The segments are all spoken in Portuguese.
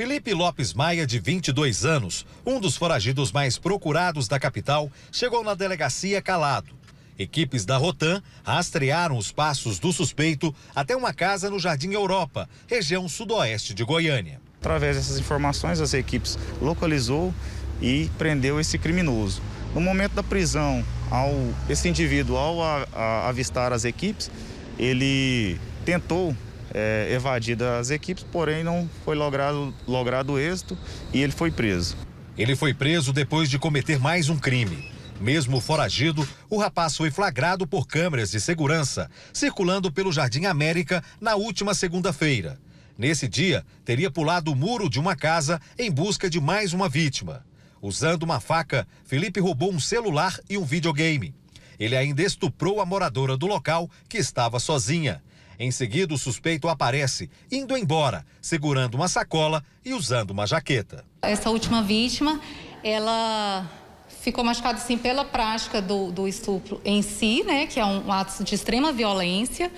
Felipe Lopes Maia, de 22 anos, um dos foragidos mais procurados da capital, chegou na delegacia calado. Equipes da Rotan rastrearam os passos do suspeito até uma casa no Jardim Europa, região sudoeste de Goiânia. Através dessas informações, as equipes localizou e prendeu esse criminoso. No momento da prisão, ao, esse indivíduo, ao a, a avistar as equipes, ele tentou é, evadido as equipes, porém não foi logrado, logrado êxito e ele foi preso. Ele foi preso depois de cometer mais um crime. Mesmo foragido, o rapaz foi flagrado por câmeras de segurança circulando pelo Jardim América na última segunda-feira. Nesse dia, teria pulado o muro de uma casa em busca de mais uma vítima. Usando uma faca, Felipe roubou um celular e um videogame. Ele ainda estuprou a moradora do local, que estava sozinha. Em seguida, o suspeito aparece, indo embora, segurando uma sacola e usando uma jaqueta. Essa última vítima, ela ficou machucada sim pela prática do, do estupro em si, né, que é um ato de extrema violência,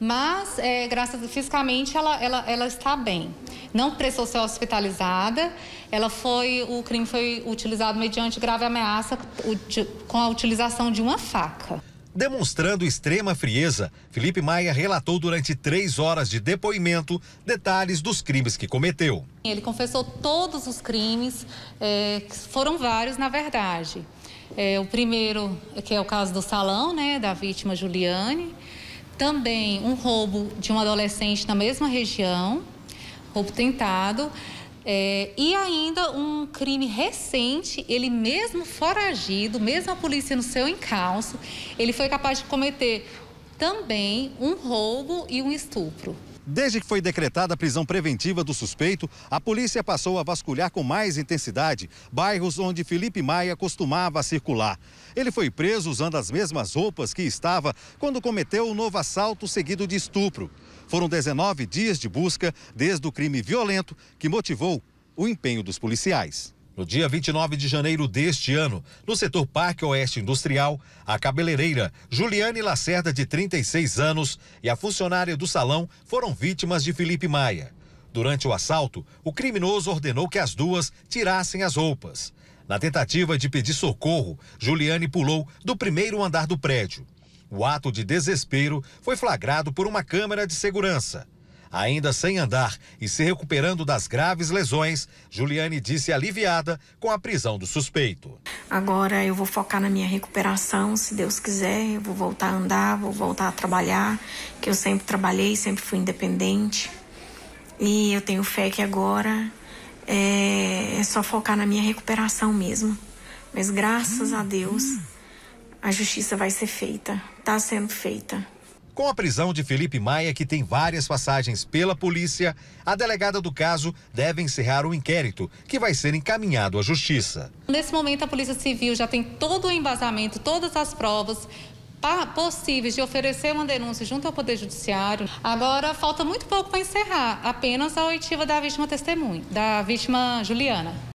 mas é, graças fisicamente ela, ela, ela está bem. Não precisou ser hospitalizada. Ela foi o crime foi utilizado mediante grave ameaça com a utilização de uma faca. Demonstrando extrema frieza, Felipe Maia relatou durante três horas de depoimento detalhes dos crimes que cometeu. Ele confessou todos os crimes, é, foram vários na verdade. É, o primeiro, que é o caso do salão, né, da vítima Juliane. Também um roubo de um adolescente na mesma região, roubo tentado. É, e ainda um crime recente, ele mesmo foragido, mesmo a polícia no seu encalço, ele foi capaz de cometer também um roubo e um estupro. Desde que foi decretada a prisão preventiva do suspeito, a polícia passou a vasculhar com mais intensidade bairros onde Felipe Maia costumava circular. Ele foi preso usando as mesmas roupas que estava quando cometeu o novo assalto seguido de estupro. Foram 19 dias de busca desde o crime violento que motivou o empenho dos policiais. No dia 29 de janeiro deste ano, no setor Parque Oeste Industrial, a cabeleireira Juliane Lacerda, de 36 anos, e a funcionária do salão foram vítimas de Felipe Maia. Durante o assalto, o criminoso ordenou que as duas tirassem as roupas. Na tentativa de pedir socorro, Juliane pulou do primeiro andar do prédio. O ato de desespero foi flagrado por uma câmera de segurança. Ainda sem andar e se recuperando das graves lesões, Juliane disse aliviada com a prisão do suspeito. Agora eu vou focar na minha recuperação, se Deus quiser, eu vou voltar a andar, vou voltar a trabalhar, que eu sempre trabalhei, sempre fui independente. E eu tenho fé que agora é, é só focar na minha recuperação mesmo. Mas graças a Deus, a justiça vai ser feita, está sendo feita. Com a prisão de Felipe Maia, que tem várias passagens pela polícia, a delegada do caso deve encerrar o inquérito, que vai ser encaminhado à justiça. Nesse momento, a Polícia Civil já tem todo o embasamento, todas as provas possíveis de oferecer uma denúncia junto ao Poder Judiciário. Agora falta muito pouco para encerrar, apenas a oitiva da vítima testemunha, da vítima Juliana.